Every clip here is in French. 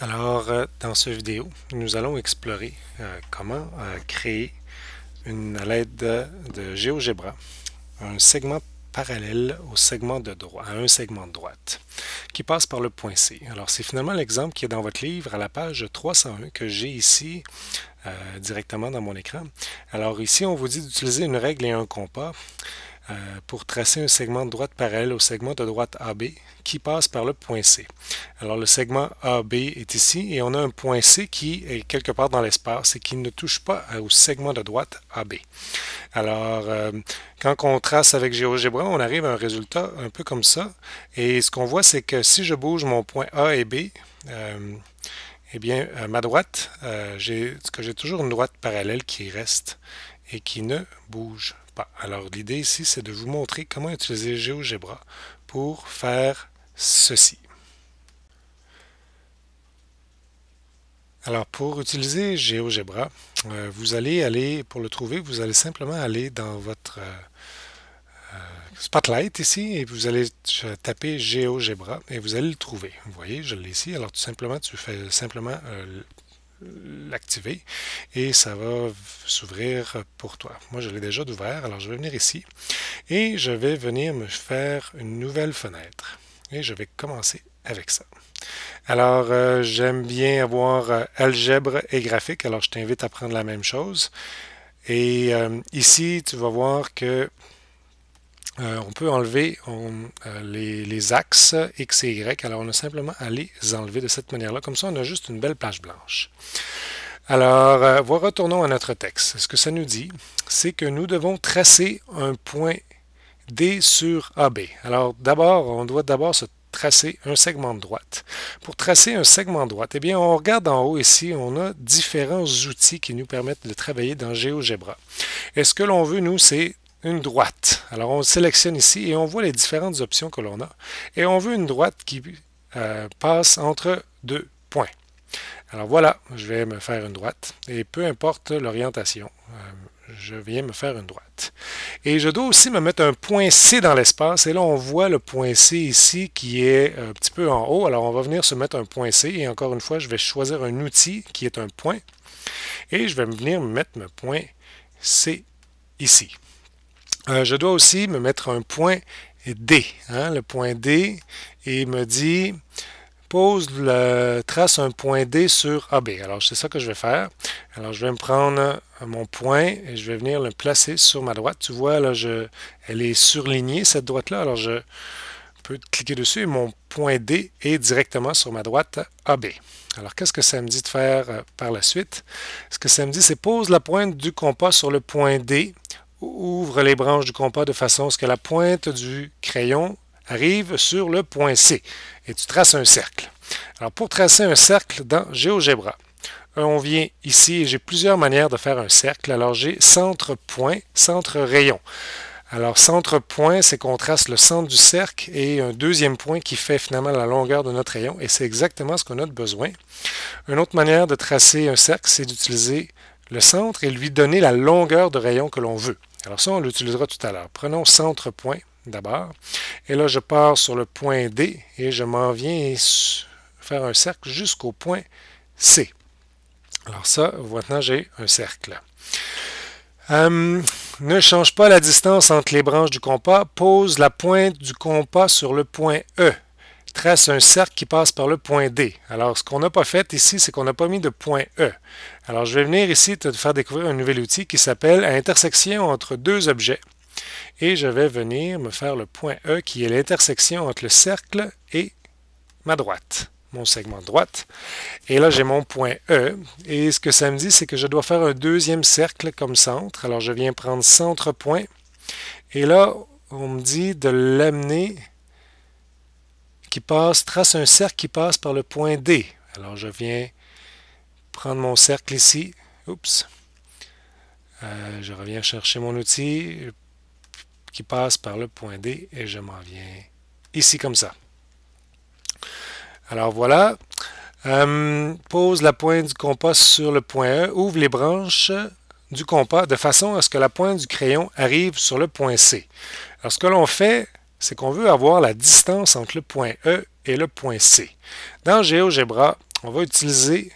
Alors, euh, dans cette vidéo, nous allons explorer euh, comment euh, créer une, à l'aide de, GeoGebra un segment parallèle au segment de droite, à un segment de droite, qui passe par le point C. Alors, c'est finalement l'exemple qui est dans votre livre à la page 301 que j'ai ici directement dans mon écran. Alors ici, on vous dit d'utiliser une règle et un compas euh, pour tracer un segment de droite parallèle au segment de droite AB qui passe par le point C. Alors le segment AB est ici et on a un point C qui est quelque part dans l'espace et qui ne touche pas au segment de droite AB. Alors euh, quand on trace avec GeoGebra, on arrive à un résultat un peu comme ça et ce qu'on voit c'est que si je bouge mon point A et B, euh, eh bien, à ma droite, j'ai toujours une droite parallèle qui reste et qui ne bouge pas. Alors l'idée ici, c'est de vous montrer comment utiliser GeoGebra pour faire ceci. Alors pour utiliser GeoGebra, euh, vous allez aller, pour le trouver, vous allez simplement aller dans votre euh, euh, Spotlight ici et vous allez taper GeoGebra et vous allez le trouver. Vous voyez, je l'ai ici. Alors tout simplement, tu fais simplement l'activer et ça va s'ouvrir pour toi. Moi, je l'ai déjà ouvert, alors je vais venir ici et je vais venir me faire une nouvelle fenêtre. Et je vais commencer avec ça. Alors, euh, j'aime bien avoir euh, algèbre et graphique, alors je t'invite à prendre la même chose. Et euh, ici, tu vas voir que euh, on peut enlever euh, les, axes X et Y. Alors, on a simplement à les enlever de cette manière-là. Comme ça, on a juste une belle page blanche. Alors, euh, retournons à notre texte. Ce que ça nous dit, c'est que nous devons tracer un point D sur AB. Alors, d'abord, on doit d'abord se tracer un segment de droite. Pour tracer un segment de droite, eh bien, on regarde en haut ici, on a différents outils qui nous permettent de travailler dans GeoGebra. Et ce que l'on veut, nous, c'est une droite. Alors on sélectionne ici et on voit les différentes options que l'on a. Et on veut une droite qui euh, passe entre deux points. Alors voilà, je vais me faire une droite. Et peu importe l'orientation, euh, je viens me faire une droite. Et je dois aussi me mettre un point C dans l'espace. Et là, on voit le point C ici qui est un petit peu en haut. Alors on va venir se mettre un point C. Et encore une fois, je vais choisir un outil qui est un point. Et je vais venir me mettre mon point C ici. Euh, je dois aussi me mettre un point D, hein, le point D, il me dit pose le, trace un point D sur AB. Alors c'est ça que je vais faire. Alors je vais me prendre mon point et je vais venir le placer sur ma droite. Tu vois là, elle est surlignée cette droite là. Alors je peux cliquer dessus et mon point D est directement sur ma droite AB. Alors qu'est-ce que ça me dit de faire euh, par la suite Ce que ça me dit c'est pose la pointe du compas sur le point D ouvre les branches du compas de façon à ce que la pointe du crayon arrive sur le point C et tu traces un cercle. Alors pour tracer un cercle dans GeoGebra, euh, on vient ici et j'ai plusieurs manières de faire un cercle. Alors j'ai centre-point, centre-rayon. Alors centre-point, c'est qu'on trace le centre du cercle et un deuxième point qui fait finalement la longueur de notre rayon et c'est exactement ce qu'on a besoin. Une autre manière de tracer un cercle, c'est d'utiliser le centre et lui donner la longueur de rayon que l'on veut. Alors ça, on l'utilisera tout à l'heure. Prenons centre point d'abord. Et là, je pars sur le point D et je m'en viens faire un cercle jusqu'au point C. Alors ça, maintenant, j'ai un cercle. Hum, ne change pas la distance entre les branches du compas. Pose la pointe du compas sur le point E trace un cercle qui passe par le point D. Alors, ce qu'on n'a pas fait ici, c'est qu'on n'a pas mis de point E. Alors, je vais venir ici te faire découvrir un nouvel outil qui s'appelle intersection entre deux objets. Et je vais venir me faire le point E qui est l'intersection entre le cercle et ma droite mon segment droite. Et là, j'ai mon point E. Et ce que ça me dit, c'est que je dois faire un deuxième cercle comme centre. Alors, je viens prendre centre-point. Et là, on me dit de l'amener qui passe, trace un cercle qui passe par le point D. Alors je viens prendre mon cercle ici. Oups. Euh, je reviens chercher mon outil qui passe par le point D et je m'en viens ici comme ça. Alors voilà. Euh, pose la pointe du compas sur le point E. Ouvre les branches du compas de façon à ce que la pointe du crayon arrive sur le point C. Alors ce que l'on fait, c'est qu'on veut avoir la distance entre le point E et le point C. Dans GeoGebra, on va utiliser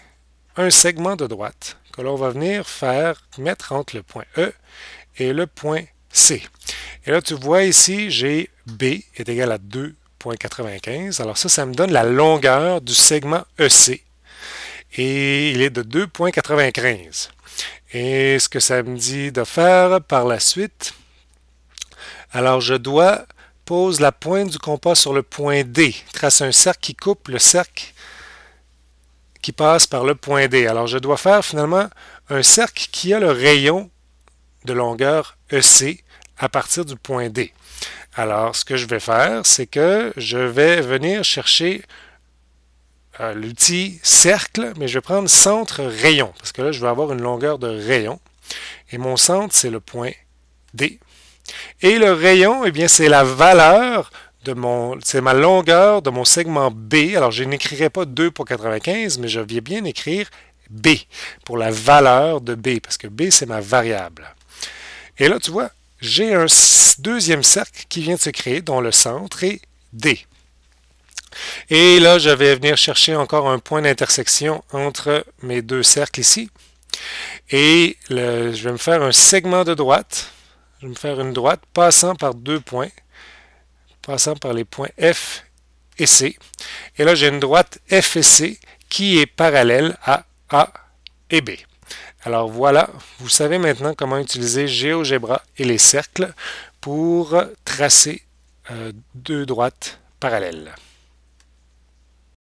un segment de droite que l'on va venir faire mettre entre le point E et le point C. Et là, tu vois ici, j'ai B est égal à 2.95. Alors ça, ça me donne la longueur du segment EC. Et il est de 2.95. Et ce que ça me dit de faire par la suite, alors je dois Pose la pointe du compas sur le point D. Trace un cercle qui coupe le cercle qui passe par le point D. Alors je dois faire finalement un cercle qui a le rayon de longueur EC à partir du point D. Alors ce que je vais faire, c'est que je vais venir chercher euh, l'outil cercle, mais je vais prendre centre rayon, parce que là je vais avoir une longueur de rayon. Et mon centre, c'est le point D. Et le rayon, eh bien, c'est la valeur de mon, c'est ma longueur de mon segment B. Alors, je n'écrirai pas 2 pour 95, mais je vais bien écrire B pour la valeur de B, parce que B, c'est ma variable. Et là, tu vois, j'ai un deuxième cercle qui vient de se créer, dont le centre est D. Et là, je vais venir chercher encore un point d'intersection entre mes deux cercles ici. Et je vais me faire un segment de droite je vais me faire une droite passant par deux points, passant par les points F et C. Et là, j'ai une droite F et C qui est parallèle à A et B. Alors voilà, vous savez maintenant comment utiliser GeoGebra et les cercles pour tracer euh, deux droites parallèles.